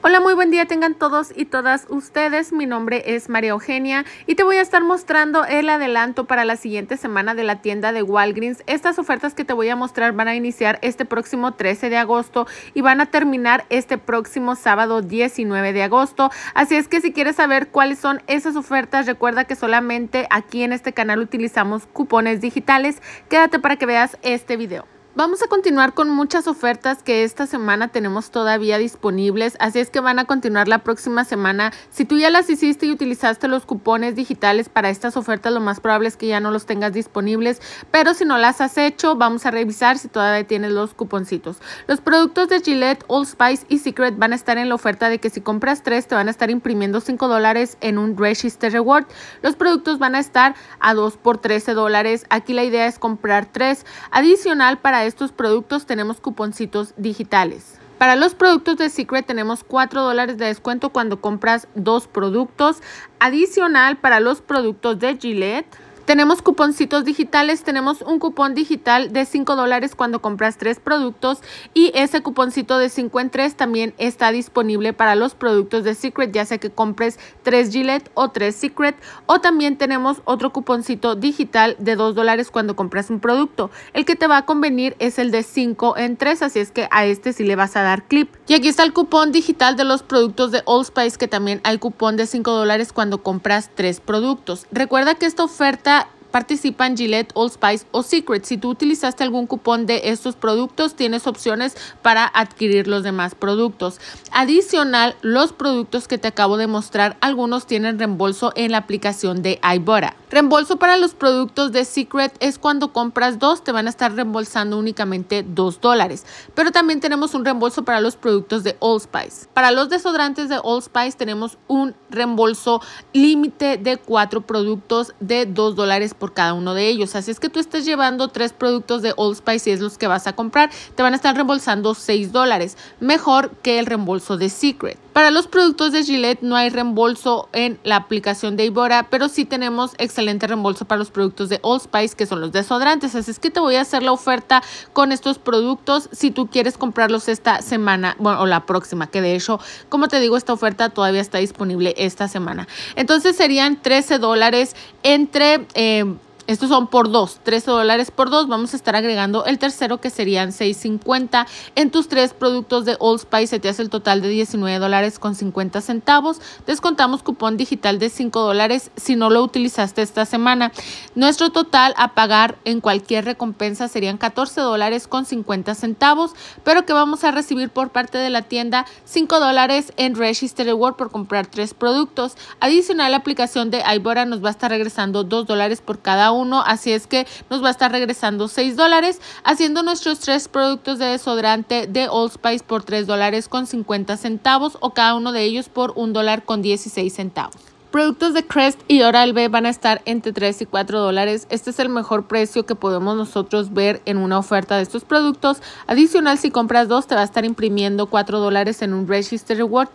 Hola, muy buen día tengan todos y todas ustedes. Mi nombre es María Eugenia y te voy a estar mostrando el adelanto para la siguiente semana de la tienda de Walgreens. Estas ofertas que te voy a mostrar van a iniciar este próximo 13 de agosto y van a terminar este próximo sábado 19 de agosto. Así es que si quieres saber cuáles son esas ofertas, recuerda que solamente aquí en este canal utilizamos cupones digitales. Quédate para que veas este video. Vamos a continuar con muchas ofertas que esta semana tenemos todavía disponibles, así es que van a continuar la próxima semana. Si tú ya las hiciste y utilizaste los cupones digitales para estas ofertas, lo más probable es que ya no los tengas disponibles, pero si no las has hecho, vamos a revisar si todavía tienes los cuponcitos. Los productos de Gillette, all Spice y Secret van a estar en la oferta de que si compras tres te van a estar imprimiendo 5 dólares en un Register Reward. Los productos van a estar a 2 por 13 dólares. Aquí la idea es comprar tres. Adicional para estos productos tenemos cuponcitos digitales. Para los productos de Secret tenemos 4 dólares de descuento cuando compras dos productos. Adicional para los productos de Gillette tenemos cuponcitos digitales, tenemos un cupón digital de 5 dólares cuando compras 3 productos y ese cuponcito de 5 en 3 también está disponible para los productos de Secret, ya sea que compres 3 Gillette o 3 Secret o también tenemos otro cuponcito digital de 2 dólares cuando compras un producto. El que te va a convenir es el de 5 en 3, así es que a este sí le vas a dar clip. Y aquí está el cupón digital de los productos de Old Spice que también hay cupón de 5 dólares cuando compras 3 productos. Recuerda que esta oferta participan Gillette, Old Spice o Secret. Si tú utilizaste algún cupón de estos productos, tienes opciones para adquirir los demás productos. Adicional, los productos que te acabo de mostrar, algunos tienen reembolso en la aplicación de Ibora. Reembolso para los productos de Secret es cuando compras dos, te van a estar reembolsando únicamente dos dólares. Pero también tenemos un reembolso para los productos de Old Spice. Para los desodorantes de Old Spice tenemos un reembolso límite de cuatro productos de dos dólares por cada uno de ellos. Así es que tú estás llevando tres productos de Old Spice y es los que vas a comprar, te van a estar reembolsando 6 dólares, mejor que el reembolso de Secret. Para los productos de Gillette no hay reembolso en la aplicación de Ibora, pero sí tenemos excelente reembolso para los productos de All Spice, que son los desodorantes. Así es que te voy a hacer la oferta con estos productos si tú quieres comprarlos esta semana, bueno, o la próxima, que de hecho, como te digo, esta oferta todavía está disponible esta semana. Entonces serían 13 dólares entre... Eh, estos son por dos, 13 dólares por dos. Vamos a estar agregando el tercero que serían 6.50. En tus tres productos de Old Spice se te hace el total de 19 dólares con 50 centavos. Descontamos cupón digital de 5 dólares si no lo utilizaste esta semana. Nuestro total a pagar en cualquier recompensa serían 14 dólares con 50 centavos, pero que vamos a recibir por parte de la tienda 5 dólares en Register Award por comprar tres productos. Adicional, la aplicación de Ibora nos va a estar regresando 2 dólares por cada uno así es que nos va a estar regresando 6 dólares, haciendo nuestros tres productos de desodorante de Old Spice por 3 dólares con 50 centavos o cada uno de ellos por 1 dólar con 16 centavos. Productos de Crest y Oral B van a estar entre 3 y 4 dólares. Este es el mejor precio que podemos nosotros ver en una oferta de estos productos. Adicional, si compras dos, te va a estar imprimiendo 4 dólares en un Register Reward.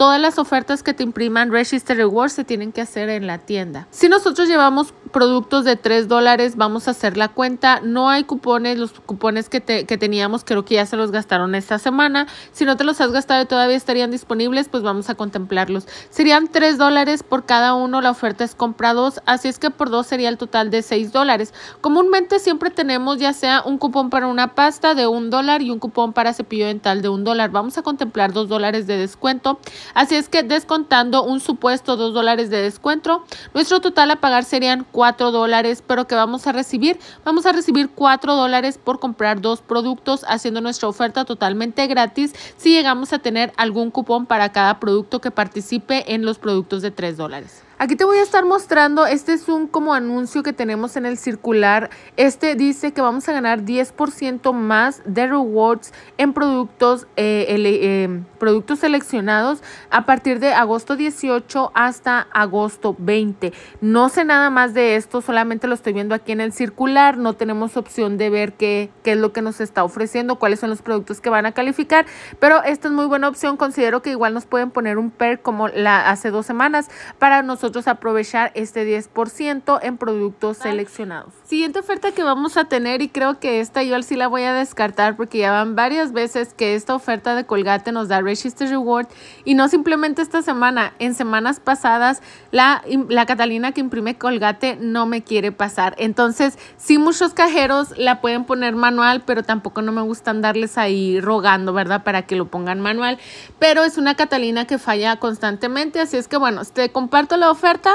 Todas las ofertas que te impriman Register Rewards se tienen que hacer en la tienda. Si nosotros llevamos productos de 3 dólares, vamos a hacer la cuenta. No hay cupones, los cupones que, teníamos creo que ya se los gastaron esta semana. Si no te los has gastado y todavía estarían disponibles, pues vamos a contemplarlos. Serían 3 dólares por cada uno, la oferta es compra 2, así es que por 2 sería el total de 6 dólares. Comúnmente siempre tenemos ya sea un cupón para una pasta de 1 dólar y un cupón para cepillo dental de 1 dólar. Vamos a contemplar 2 dólares de descuento. Así es que descontando un supuesto 2 dólares de descuento, nuestro total a pagar serían 4 dólares, pero ¿qué vamos a recibir, vamos a recibir 4 dólares por comprar dos productos, haciendo nuestra oferta totalmente gratis si llegamos a tener algún cupón para cada producto que participe en los productos de 3 dólares. Aquí te voy a estar mostrando, este es un como anuncio que tenemos en el circular. Este dice que vamos a ganar 10% más de rewards en productos, eh, eh, productos seleccionados a partir de agosto 18 hasta agosto 20. No sé nada más de esto, solamente lo estoy viendo aquí en el circular. No tenemos opción de ver qué, qué es lo que nos está ofreciendo, cuáles son los productos que van a calificar, pero esta es muy buena opción. Considero que igual nos pueden poner un PER como la hace dos semanas para nosotros aprovechar este 10% en productos seleccionados. Siguiente oferta que vamos a tener y creo que esta yo sí la voy a descartar porque ya van varias veces que esta oferta de Colgate nos da Register Reward y no simplemente esta semana, en semanas pasadas la, la Catalina que imprime Colgate no me quiere pasar. Entonces, si muchos cajeros la pueden poner manual, pero tampoco no me gusta andarles ahí rogando, ¿verdad? Para que lo pongan manual, pero es una Catalina que falla constantemente, así es que bueno, te comparto la oferta oferta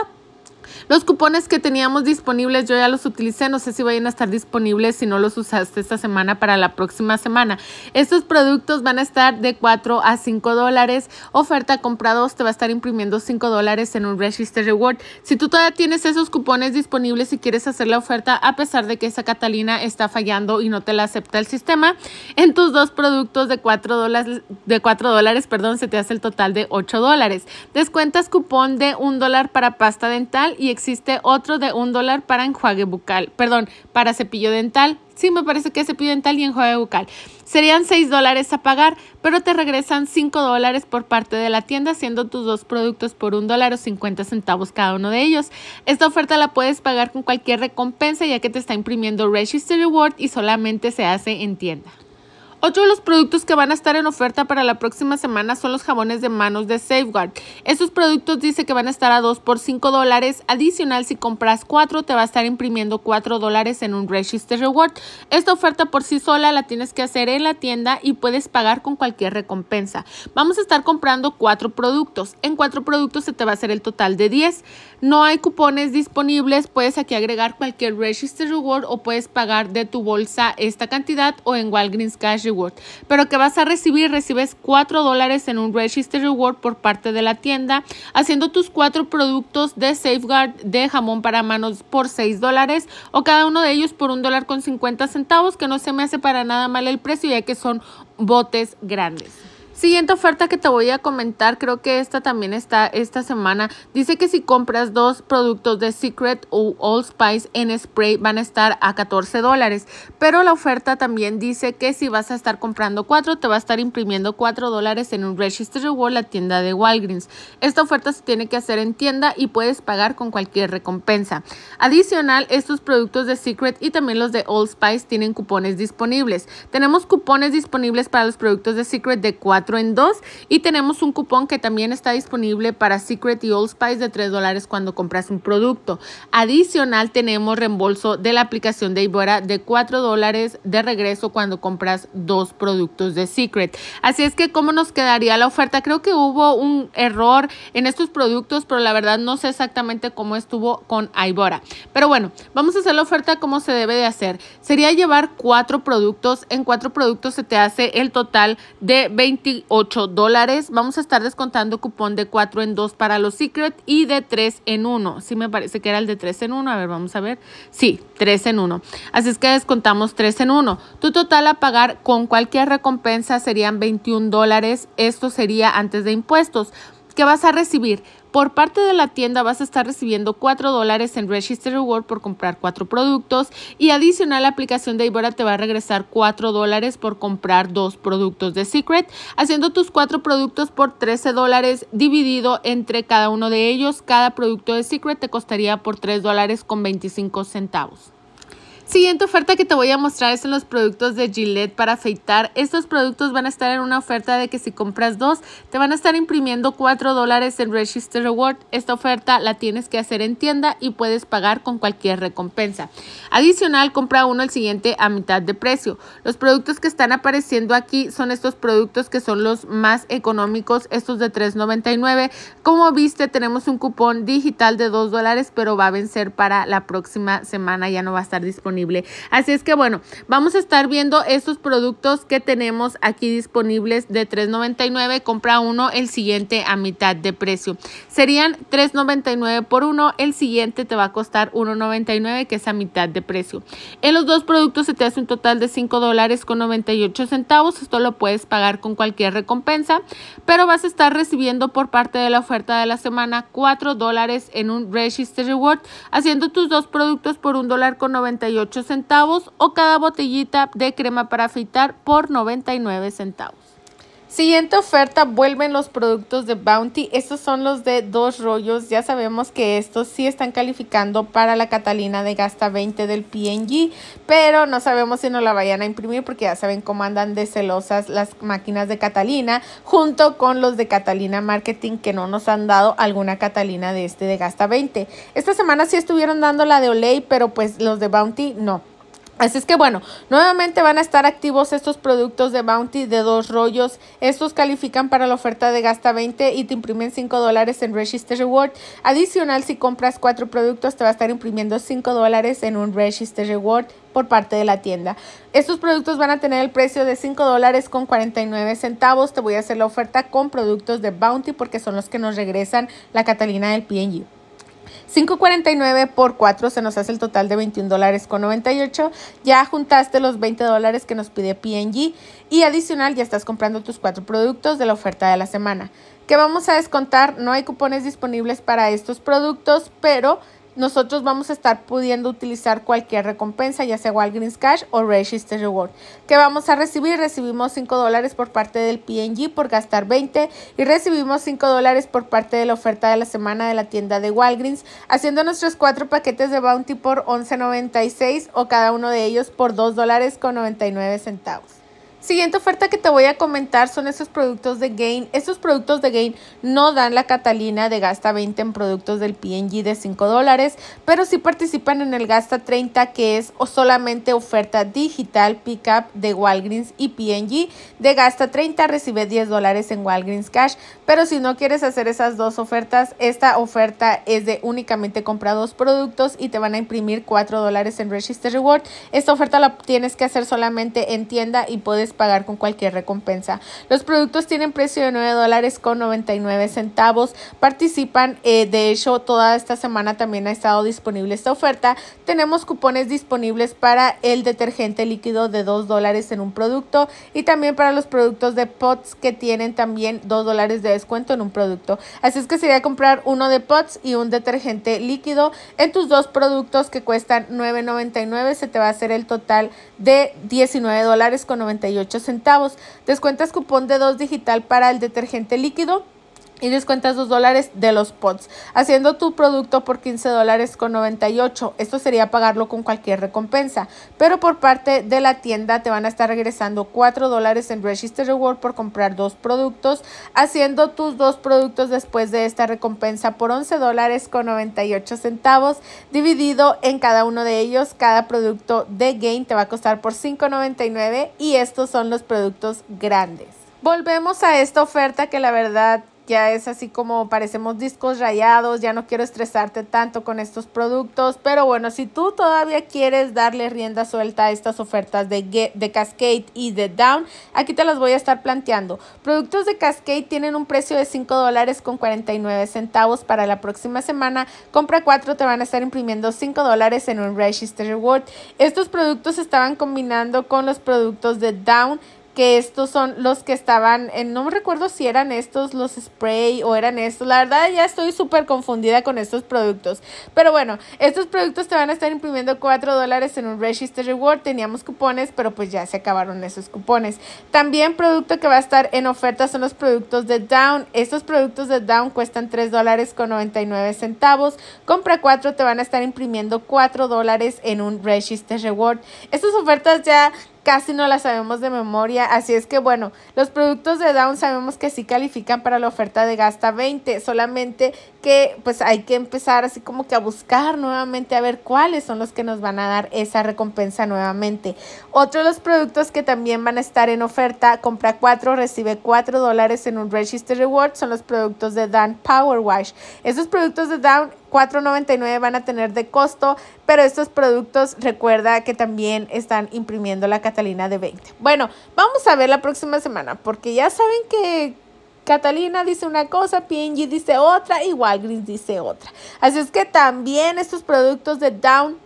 los cupones que teníamos disponibles yo ya los utilicé, no sé si vayan a estar disponibles si no los usaste esta semana para la próxima semana. Estos productos van a estar de 4 a 5 dólares. Oferta comprados te va a estar imprimiendo 5 dólares en un Register Reward. Si tú todavía tienes esos cupones disponibles y quieres hacer la oferta, a pesar de que esa Catalina está fallando y no te la acepta el sistema, en tus dos productos de 4 dólares, de 4 dólares, perdón, se te hace el total de 8 dólares. Descuentas cupón de 1 dólar para pasta dental y existe otro de un dólar para enjuague bucal, perdón, para cepillo dental. Sí, me parece que es cepillo dental y enjuague bucal. Serían 6 dólares a pagar, pero te regresan 5 dólares por parte de la tienda, siendo tus dos productos por un dólar o 50 centavos cada uno de ellos. Esta oferta la puedes pagar con cualquier recompensa ya que te está imprimiendo Register Reward y solamente se hace en tienda. Otro de los productos que van a estar en oferta para la próxima semana son los jabones de manos de Safeguard. Estos productos dice que van a estar a 2 por 5 dólares. Adicional, si compras 4, te va a estar imprimiendo 4 dólares en un Register Reward. Esta oferta por sí sola la tienes que hacer en la tienda y puedes pagar con cualquier recompensa. Vamos a estar comprando 4 productos. En 4 productos se te va a hacer el total de 10. No hay cupones disponibles. Puedes aquí agregar cualquier Register Reward o puedes pagar de tu bolsa esta cantidad o en Walgreens Cash Reward pero que vas a recibir, recibes 4 dólares en un Register Reward por parte de la tienda, haciendo tus 4 productos de Safeguard de jamón para manos por 6 dólares o cada uno de ellos por un dólar con 50 centavos, que no se me hace para nada mal el precio ya que son botes grandes. Siguiente oferta que te voy a comentar, creo que esta también está esta semana. Dice que si compras dos productos de Secret o Old Spice en spray van a estar a 14 dólares. Pero la oferta también dice que si vas a estar comprando cuatro, te va a estar imprimiendo 4 dólares en un Register Reward, la tienda de Walgreens. Esta oferta se tiene que hacer en tienda y puedes pagar con cualquier recompensa. Adicional, estos productos de Secret y también los de Old Spice tienen cupones disponibles. Tenemos cupones disponibles para los productos de Secret de 4 en dos y tenemos un cupón que también está disponible para Secret y Old Spice de 3 dólares cuando compras un producto. Adicional tenemos reembolso de la aplicación de Ibora de 4 dólares de regreso cuando compras dos productos de Secret. Así es que cómo nos quedaría la oferta. Creo que hubo un error en estos productos, pero la verdad no sé exactamente cómo estuvo con Ibora. Pero bueno, vamos a hacer la oferta como se debe de hacer. Sería llevar cuatro productos. En cuatro productos se te hace el total de 20 8 dólares. Vamos a estar descontando cupón de 4 en 2 para los Secret y de 3 en 1. Sí, me parece que era el de 3 en 1. A ver, vamos a ver. Sí, 3 en 1. Así es que descontamos 3 en 1. Tu total a pagar con cualquier recompensa serían 21 dólares. Esto sería antes de impuestos que vas a recibir. Por parte de la tienda vas a estar recibiendo 4 dólares en Register Reward por comprar 4 productos y adicional la aplicación de Ibora te va a regresar 4 dólares por comprar 2 productos de Secret, haciendo tus 4 productos por 13 dólares dividido entre cada uno de ellos. Cada producto de Secret te costaría por 3 dólares con 25 centavos siguiente oferta que te voy a mostrar es en los productos de Gillette para afeitar. Estos productos van a estar en una oferta de que si compras dos, te van a estar imprimiendo 4 dólares en Register Reward. Esta oferta la tienes que hacer en tienda y puedes pagar con cualquier recompensa. Adicional, compra uno el siguiente a mitad de precio. Los productos que están apareciendo aquí son estos productos que son los más económicos, estos de $3.99. Como viste, tenemos un cupón digital de 2 dólares, pero va a vencer para la próxima semana, ya no va a estar disponible Así es que bueno, vamos a estar viendo estos productos que tenemos aquí disponibles de $3.99. Compra uno, el siguiente a mitad de precio. Serían $3.99 por uno, el siguiente te va a costar $1.99 que es a mitad de precio. En los dos productos se te hace un total de $5.98 Esto lo puedes pagar con cualquier recompensa, pero vas a estar recibiendo por parte de la oferta de la semana $4 en un Register Reward, haciendo tus dos productos por $1.98 o cada botellita de crema para afeitar por 99 centavos. Siguiente oferta, vuelven los productos de Bounty. Estos son los de dos rollos. Ya sabemos que estos sí están calificando para la Catalina de Gasta 20 del PNG, pero no sabemos si nos la vayan a imprimir porque ya saben cómo andan de celosas las máquinas de Catalina, junto con los de Catalina Marketing que no nos han dado alguna Catalina de este de Gasta 20. Esta semana sí estuvieron dando la de Olay, pero pues los de Bounty no. Así es que bueno, nuevamente van a estar activos estos productos de Bounty de dos rollos. Estos califican para la oferta de gasta 20 y te imprimen 5 dólares en Register Reward. Adicional, si compras cuatro productos, te va a estar imprimiendo 5 dólares en un Register Reward por parte de la tienda. Estos productos van a tener el precio de 5 dólares con 49 centavos. Te voy a hacer la oferta con productos de Bounty porque son los que nos regresan la Catalina del PNG. 5.49 por 4 se nos hace el total de $21.98, dólares con Ya juntaste los 20 dólares que nos pide PNG y adicional ya estás comprando tus cuatro productos de la oferta de la semana. Que vamos a descontar, no hay cupones disponibles para estos productos, pero nosotros vamos a estar pudiendo utilizar cualquier recompensa, ya sea Walgreens Cash o Register Reward. ¿Qué vamos a recibir? Recibimos 5 dólares por parte del PNG por gastar 20 y recibimos 5 dólares por parte de la oferta de la semana de la tienda de Walgreens, haciendo nuestros cuatro paquetes de Bounty por 11.96 o cada uno de ellos por 2 dólares con 99 centavos. Siguiente oferta que te voy a comentar son esos productos de Gain. Estos productos de Gain no dan la Catalina de Gasta 20 en productos del P&G de 5 dólares, pero sí participan en el Gasta 30 que es o solamente oferta digital pickup de Walgreens y P&G. De Gasta 30 recibe 10 dólares en Walgreens Cash, pero si no quieres hacer esas dos ofertas, esta oferta es de únicamente compra dos productos y te van a imprimir 4 dólares en Register Reward. Esta oferta la tienes que hacer solamente en tienda y puedes pagar con cualquier recompensa. Los productos tienen precio de 9 dólares con 99 centavos. Participan, eh, de hecho, toda esta semana también ha estado disponible esta oferta. Tenemos cupones disponibles para el detergente líquido de 2 dólares en un producto y también para los productos de pots que tienen también 2 dólares de descuento en un producto. Así es que sería comprar uno de pots y un detergente líquido en tus dos productos que cuestan 9.99. Se te va a hacer el total de 19 dólares con 98 centavos. Descuentas cupón de 2 digital para el detergente líquido y descuentas 2 dólares de los pods, haciendo tu producto por 15 dólares con 98. Esto sería pagarlo con cualquier recompensa, pero por parte de la tienda te van a estar regresando 4 dólares en Register Reward por comprar dos productos, haciendo tus dos productos después de esta recompensa por 11 dólares con 98 centavos, dividido en cada uno de ellos. Cada producto de Gain te va a costar por 5.99 y estos son los productos grandes. Volvemos a esta oferta que la verdad ya es así como parecemos discos rayados, ya no quiero estresarte tanto con estos productos, pero bueno, si tú todavía quieres darle rienda suelta a estas ofertas de, Cascade y de Down, aquí te las voy a estar planteando. Productos de Cascade tienen un precio de $5.49 dólares con centavos para la próxima semana, compra 4 te van a estar imprimiendo 5 dólares en un Register Reward. Estos productos estaban combinando con los productos de Down que estos son los que estaban, en, no recuerdo si eran estos los spray o eran estos, la verdad ya estoy súper confundida con estos productos, pero bueno, estos productos te van a estar imprimiendo 4 dólares en un Register Reward, teníamos cupones, pero pues ya se acabaron esos cupones. También producto que va a estar en oferta son los productos de Down, estos productos de Down cuestan 3 dólares con 99 centavos, compra 4 te van a estar imprimiendo 4 dólares en un Register Reward. Estas ofertas ya casi no la sabemos de memoria, así es que bueno, los productos de Down sabemos que sí califican para la oferta de Gasta 20, solamente que pues hay que empezar así como que a buscar nuevamente a ver cuáles son los que nos van a dar esa recompensa nuevamente. Otro de los productos que también van a estar en oferta, compra 4, recibe 4 dólares en un Register Reward, son los productos de Down Power Wash. esos productos de Down 4.99 van a tener de costo, pero estos productos recuerda que también están imprimiendo la Catalina de 20. Bueno, vamos a ver la próxima semana porque ya saben que Catalina dice una cosa, PNG dice otra y Walgreens dice otra. Así es que también estos productos de Down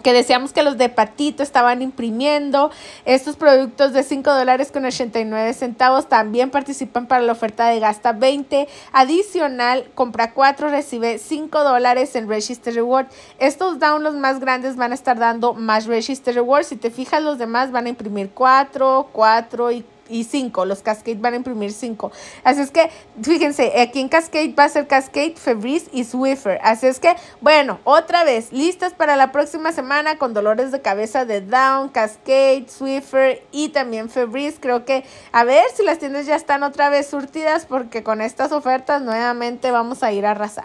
que decíamos que los de patito estaban imprimiendo. Estos productos de 5 dólares con 89 centavos también participan para la oferta de gasta 20. Adicional, compra 4, recibe 5 dólares en Register Reward. Estos down más grandes van a estar dando más Register Reward. Si te fijas, los demás van a imprimir 4, 4 y y 5. Los Cascade van a imprimir 5. Así es que, fíjense, aquí en Cascade va a ser Cascade, Febreze y Swiffer. Así es que, bueno, otra vez, listas para la próxima semana con dolores de cabeza de Down, Cascade, Swiffer y también Febreze. Creo que, a ver si las tiendas ya están otra vez surtidas porque con estas ofertas nuevamente vamos a ir a arrasar.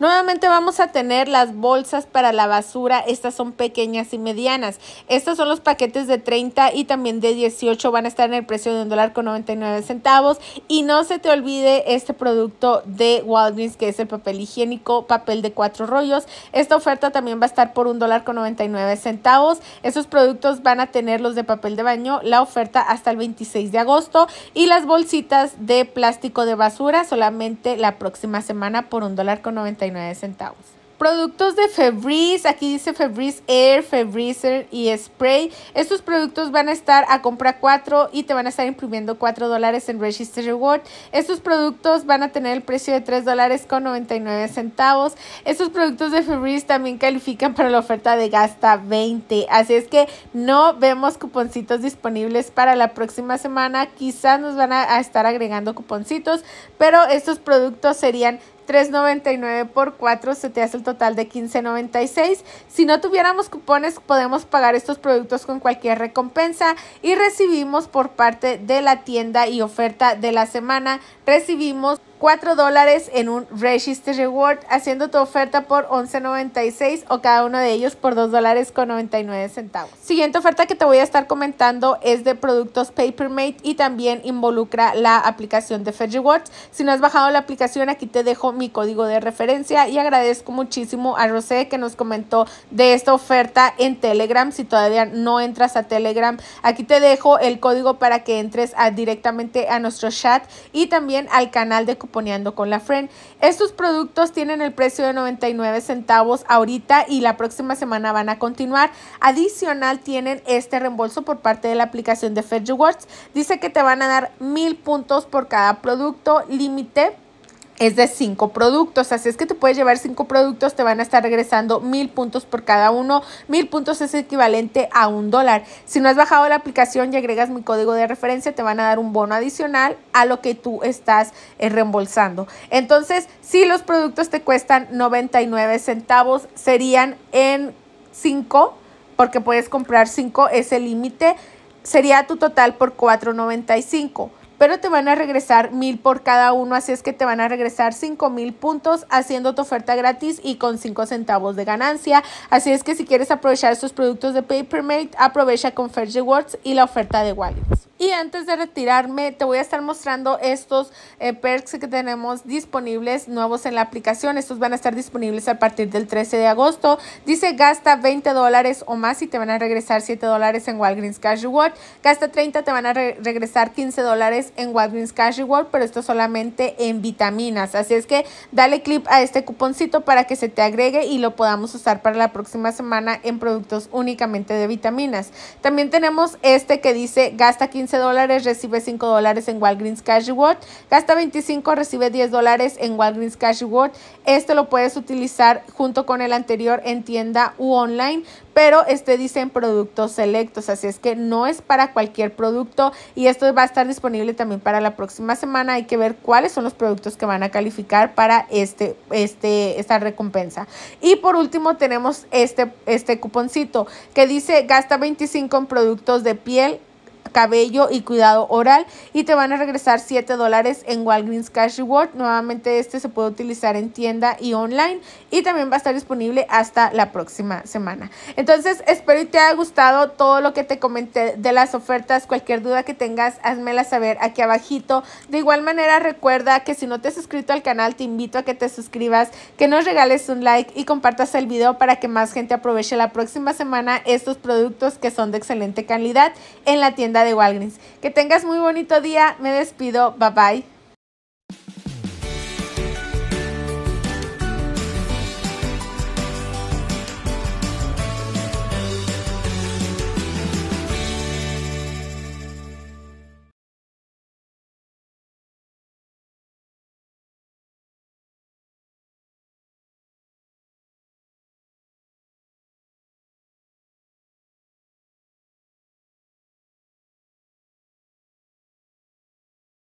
Nuevamente vamos a tener las bolsas para la basura. Estas son pequeñas y medianas. Estos son los paquetes de 30 y también de 18. Van a estar en el precio de un dólar con 99 centavos. Y no se te olvide este producto de Walgreens que es el papel higiénico, papel de cuatro rollos. Esta oferta también va a estar por un dólar con 99 centavos. Esos productos van a tener los de papel de baño, la oferta hasta el 26 de agosto. Y las bolsitas de plástico de basura solamente la próxima semana por un dólar con 99 centavos. Productos de Febreze, aquí dice Febreze Air, Febrezer y Spray. Estos productos van a estar a compra 4 y te van a estar imprimiendo 4 dólares en Register Reward. Estos productos van a tener el precio de 3 dólares con 99 centavos. Estos productos de Febreze también califican para la oferta de gasta 20. Así es que no vemos cuponcitos disponibles para la próxima semana. Quizás nos van a estar agregando cuponcitos, pero estos productos serían 3.99 por 4 se te hace el total de 15.96. Si no tuviéramos cupones, podemos pagar estos productos con cualquier recompensa y recibimos por parte de la tienda y oferta de la semana, recibimos 4 dólares en un Register Reward, haciendo tu oferta por $11.96 o cada uno de ellos por $2 dólares con 99 centavos. Siguiente oferta que te voy a estar comentando es de productos Papermate y también involucra la aplicación de Fed Rewards. Si no has bajado la aplicación, aquí te dejo mi código de referencia y agradezco muchísimo a Rosé que nos comentó de esta oferta en Telegram. Si todavía no entras a Telegram, aquí te dejo el código para que entres directamente a nuestro chat y también al canal de poniendo con la Friend. Estos productos tienen el precio de 99 centavos ahorita y la próxima semana van a continuar. Adicional tienen este reembolso por parte de la aplicación de Rewards. Dice que te van a dar mil puntos por cada producto límite es de 5 productos. Así es que te puedes llevar 5 productos, te van a estar regresando 1000 puntos por cada uno. 1000 puntos es equivalente a un dólar. Si no has bajado la aplicación y agregas mi código de referencia, te van a dar un bono adicional a lo que tú estás eh, reembolsando. Entonces, si los productos te cuestan 99 centavos, serían en 5, porque puedes comprar 5, ese límite. Sería tu total por 4.95 pero te van a regresar mil por cada uno, así es que te van a regresar cinco mil puntos haciendo tu oferta gratis y con cinco centavos de ganancia. Así es que si quieres aprovechar estos productos de Papermate, aprovecha con Rewards y la oferta de Wallets. Y antes de retirarme, te voy a estar mostrando estos eh, perks que tenemos disponibles nuevos en la aplicación. Estos van a estar disponibles a partir del 13 de agosto. Dice gasta 20 dólares o más y te van a regresar 7 dólares en Walgreens Cash Reward. Gasta 30, te van a regresar 15 dólares en Walgreens Cash Reward, pero esto solamente en vitaminas. Así es que dale clip a este cuponcito para que se te agregue y lo podamos usar para la próxima semana en productos únicamente de vitaminas. También tenemos este que dice gasta 15 dólares, recibe 5 dólares en Walgreens Cash Reward. Gasta 25, recibe 10 dólares en Walgreens Cash Reward. Este lo puedes utilizar junto con el anterior en tienda u online, pero este dice en productos selectos, así es que no es para cualquier producto y esto va a estar disponible también para la próxima semana. Hay que ver cuáles son los productos que van a calificar para este, este, esta recompensa. Y por último tenemos este, este cuponcito que dice gasta 25 en productos de piel cabello y cuidado oral y te van a regresar 7 dólares en Walgreens Cash Reward. Nuevamente este se puede utilizar en tienda y online y también va a estar disponible hasta la próxima semana. Entonces espero y te haya gustado todo lo que te comenté de las ofertas. Cualquier duda que tengas, házmela saber aquí abajito. De igual manera recuerda que si no te has suscrito al canal, te invito a que te suscribas, que nos regales un like y compartas el video para que más gente aproveche la próxima semana estos productos que son de excelente calidad en la tienda de Walgreens. Que tengas muy bonito día. Me despido. Bye bye.